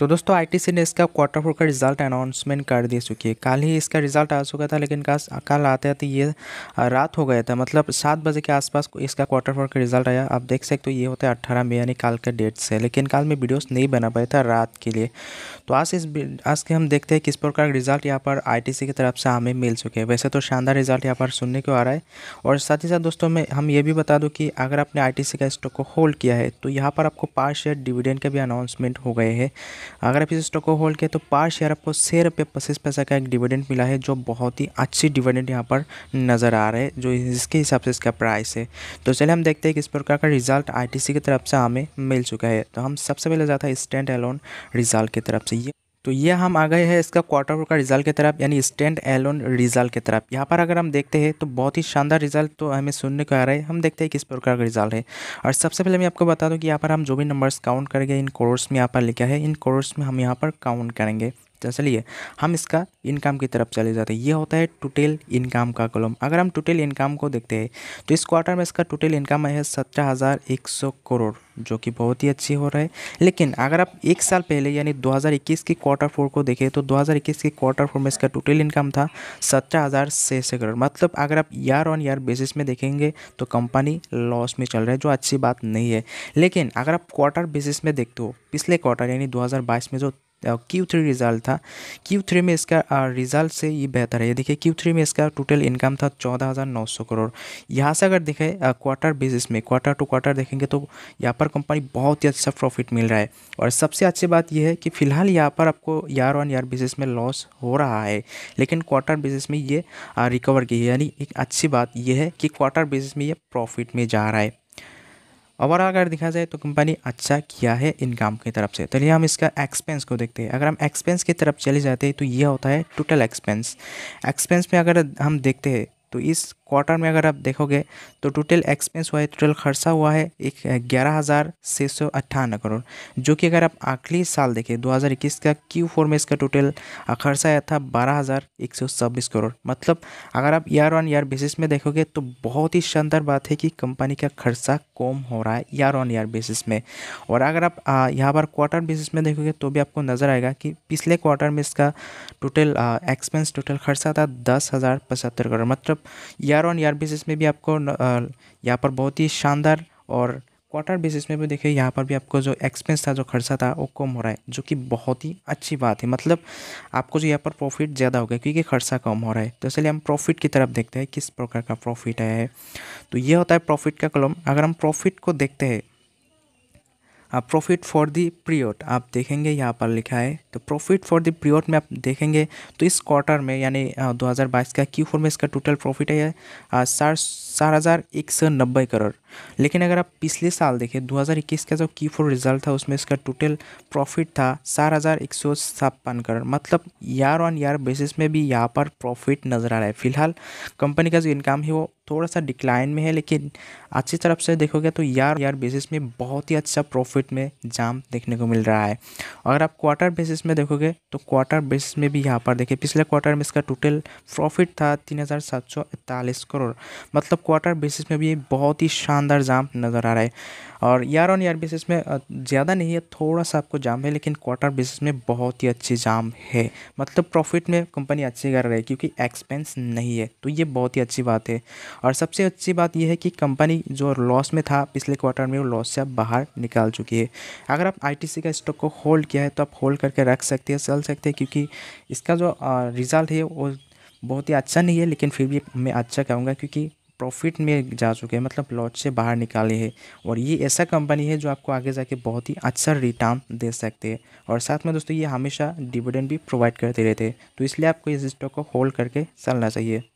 तो दोस्तों आईटीसी ने इसका क्वार्टर फोर का रिजल्ट अनाउंसमेंट कर दे चुकी है कल ही इसका रिजल्ट आ चुका था लेकिन कल आते आते ये रात हो गया था मतलब सात बजे के आसपास इसका क्वार्टर फोर का रिजल्ट आया आप देख सकते हो ये होता है अट्ठारह मई यानी कल के डेट से लेकिन कल में वीडियोस नहीं बना पाया था रात के लिए तो आज इस आज के हम देखते हैं किस प्रकार रिजल्ट यहाँ पर आई की तरफ से हमें मिल चुके हैं वैसे तो शानदार रिजल्ट यहाँ पर सुनने को आ रहा है और साथ ही साथ दोस्तों में हम ये भी बता दूँ कि अगर आपने आई का स्टॉक को होल्ड किया है तो यहाँ पर आपको पार शेयर डिविडेंड का भी अनाउंसमेंट हो गए हैं अगर आप इस स्टॉक को होल्ड किया तो पर शेयर आपको छः रुपये पच्चीस पैसा का एक डिविडेंड मिला है जो बहुत ही अच्छी डिविडेंड यहाँ पर नज़र आ रहा है जो इसके हिसाब से इसका प्राइस है तो चलिए हम देखते हैं किस प्रकार का रिजल्ट आई की तरफ से हमें मिल चुका है तो हम सबसे पहले जाता है स्टैंड एलोन रिजल्ट की तरफ से ये तो ये हम आ गए हैं इसका क्वार्टर का रिजल्ट की तरफ यानी स्टैंड एलोन रिजल्ट की तरफ यहाँ पर अगर हम देखते हैं तो बहुत ही शानदार रिजल्ट तो हमें सुनने को आ रहा है हम देखते हैं किस प्रकार का रिजल्ट है और सबसे पहले मैं आपको बता दूँ कि यहाँ पर हम जो भी नंबर्स काउंट करेंगे इन कोर्स में यहाँ पर लिखा है इन कोर्स में हम यहाँ पर काउंट करेंगे तो चलिए हम इसका इनकम की तरफ चले जाते हैं ये होता है टोटल इनकम का कॉलम अगर हम टोटल इनकम को देखते हैं तो इस क्वार्टर में इसका टोटल इनकम है सत्रह हज़ार एक सौ करोड़ जो कि बहुत ही अच्छी हो रहा है लेकिन अगर आप एक साल पहले यानी 2021 के क्वार्टर फोर को देखें तो 2021 के क्वार्टर फोर में इसका टोटल इनकम था सत्रह हज़ार छः सौ करोड़ मतलब अगर आप ईयर ऑन ईयर बेसिस में देखेंगे तो कंपनी लॉस में चल रहा है जो अच्छी बात नहीं है लेकिन अगर आप क्वार्टर बेसिस में देखते हो पिछले क्वार्टर यानी दो में जो क्यू थ्री रिज़ल्ट था क्यू थ्री में इसका रिज़ल्ट से ये बेहतर है ये देखिए क्यू थ्री में इसका टोटल इनकम था चौदह हज़ार नौ सौ करोड़ यहाँ से अगर देखें क्वार्टर बेसिस में क्वार्टर टू क्वार्टर देखेंगे तो यहाँ पर कंपनी बहुत ही अच्छा प्रॉफिट मिल रहा है और सबसे अच्छी बात यह है कि फिलहाल यहाँ पर आपको ईयर ऑन ईयर बेसिस में लॉस हो रहा है लेकिन क्वार्टर बेसिस में ये रिकवर की है यानी एक अच्छी बात यह है कि क्वार्टर बेसिस में ये प्रॉफिट में जा रहा है ओवरऑल अगर देखा जाए तो कंपनी अच्छा किया है इनकम की तरफ से चलिए तो हम इसका एक्सपेंस को देखते हैं अगर हम एक्सपेंस की तरफ चले जाते हैं तो यह होता है टोटल एक्सपेंस एक्सपेंस में अगर हम देखते हैं तो इस क्वार्टर में अगर आप देखोगे तो टोटल एक्सपेंस हुआ है टोटल खर्चा हुआ है एक ग्यारह हज़ार छः सौ अट्ठानवे करोड़ जो कि अगर आप आखिरी साल देखें 2021 का क्यू फोर में इसका टोटल खर्चा आया था बारह हज़ार एक सौ छब्बीस करोड़ मतलब अगर आप ईयर ऑन ईयर बेसिस में देखोगे तो बहुत ही शानदार बात है कि कंपनी का खर्चा कम हो रहा है ईयर ऑन ईयर बेसिस में और अगर आप यहाँ पर क्वार्टर बेसिस में देखोगे तो भी आपको नज़र आएगा कि पिछले क्वार्टर में इसका टोटल एक्सपेंस टोटल खर्चा था दस हज़ार पचहत्तर करोड़ मतलब year year on year basis में भी आपको यहाँ पर बहुत ही शानदार और क्वार्टर बेसिस में भी देखिए यहाँ पर भी आपको जो एक्सपेंस था जो खर्चा था वो कम हो रहा है जो कि बहुत ही अच्छी बात है मतलब आपको जो यहाँ पर प्रॉफिट ज़्यादा हो गया क्योंकि खर्चा कम हो रहा है तो इसलिए हम प्रॉफिट की तरफ देखते हैं किस प्रकार का प्रॉफिट है तो ये होता है प्रॉफिट का कलम अगर हम प्रॉफिट को देखते हैं प्रॉफिट फॉर दी पीरियड आप देखेंगे यहाँ पर लिखा है तो प्रॉफिट फॉर द पीरियड में आप देखेंगे तो इस क्वार्टर में यानी 2022 का क्यू फोर में इसका टोटल प्रॉफिट है चार चार हज़ार एक सौ नब्बे करोड़ लेकिन अगर आप पिछले साल देखें 2021 का जो की फोर रिजल्ट था उसमें इसका टोटल प्रॉफिट था चार हज़ार एक सौ छप्पन करोड़ मतलब ईयर ऑन ईयर बेसिस में भी यहाँ पर प्रॉफिट नज़र आ रहा है फिलहाल कंपनी का जो इनकम है वो थोड़ा सा डिक्लाइन में है लेकिन अच्छी तरफ से देखोगे तो यार यार बेसिस में बहुत ही अच्छा प्रॉफिट में जाम देखने को मिल रहा है अगर आप क्वार्टर बेसिस में देखोगे तो क्वार्टर बेसिस में भी यहाँ पर देखिए पिछले क्वार्टर में इसका टोटल प्रॉफिट था तीन करोड़ मतलब क्वार्टर बेसिस में भी बहुत ही शान शानदार जाम नज़र आ रहा है और यार ऑन यार बेसिस में ज़्यादा नहीं है थोड़ा सा आपको जाम है लेकिन क्वार्टर बेसिस में बहुत ही अच्छी जाम है मतलब प्रॉफिट में कंपनी अच्छी कर रही है क्योंकि एक्सपेंस नहीं है तो ये बहुत ही अच्छी बात है और सबसे अच्छी बात यह है कि कंपनी जो लॉस में था पिछले क्वार्टर में वो लॉस से आप बाहर निकाल चुकी है अगर आप आई का स्टॉक को होल्ड किया है तो आप होल्ड करके रख सकते हैं चल सकते हैं क्योंकि इसका जो रिज़ल्ट है वो बहुत ही अच्छा नहीं है लेकिन फिर भी मैं अच्छा कहूँगा क्योंकि प्रॉफिट में जा चुके हैं मतलब लॉट से बाहर निकाले हैं और ये ऐसा कंपनी है जो आपको आगे जाके बहुत ही अच्छा रिटर्न दे सकते हैं और साथ में दोस्तों ये हमेशा डिविडेंड भी प्रोवाइड करते रहते हैं तो इसलिए आपको इस स्टॉक को होल्ड करके चलना चाहिए